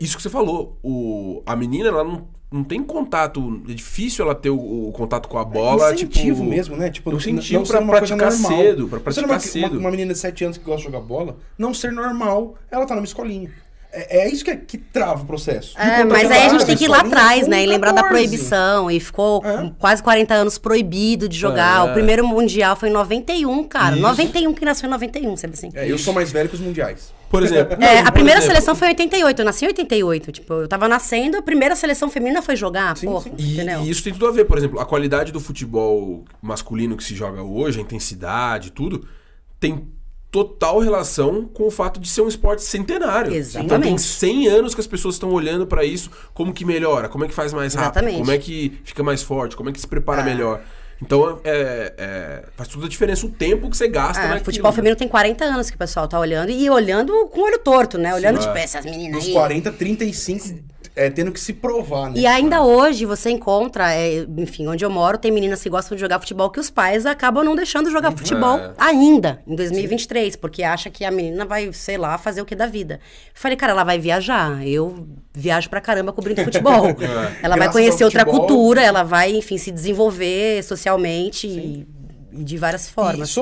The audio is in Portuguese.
isso que você falou, o, a menina, ela não, não tem contato, é difícil ela ter o, o contato com a bola. É incentivo tipo, mesmo, né? Tipo, é não, incentivo pra praticar cedo, pra praticar uma, cedo. Uma, uma, menina de 7 anos que gosta de jogar bola, não ser normal, ela tá numa escolinha. É, é isso que, é, que trava o processo. É, mas aí a tá gente tem que ir lá atrás, né? E lembrar da proibição. E ficou é. quase 40 anos proibido de jogar. É. O primeiro mundial foi em 91, cara. Isso. 91 que nasceu em 91, sabe assim? É, eu sou mais velho que os mundiais. Por exemplo. É, Não, a primeira exemplo. seleção foi em 88, eu nasci em 88. Tipo, eu tava nascendo, a primeira seleção feminina foi jogar, sim, porra. Sim. E, e, isso tem tudo a ver, por exemplo, a qualidade do futebol masculino que se joga hoje, a intensidade, tudo, tem total relação com o fato de ser um esporte centenário. Exatamente. Então tem 100 anos que as pessoas estão olhando para isso, como que melhora, como é que faz mais rápido, Exatamente. como é que fica mais forte, como é que se prepara ah. melhor. Então, é, é, faz toda a diferença o tempo que você gasta, é, né? Futebol feminino tem 40 anos que o pessoal tá olhando e olhando com o olho torto, né? Olhando, Sim, tipo, essas meninas Dos aí. 40, 35, é, tendo que se provar, né? E ainda hoje você encontra, é, enfim, onde eu moro, tem meninas que gostam de jogar futebol que os pais acabam não deixando jogar uhum. futebol é. ainda, em 2023, Sim. porque acha que a menina vai, sei lá, fazer o que da vida. Eu falei, cara, ela vai viajar. Eu viaja pra caramba cobrindo futebol. É. Ela vai conhecer outra cultura, ela vai, enfim, se desenvolver socialmente e, e, de várias formas. Isso.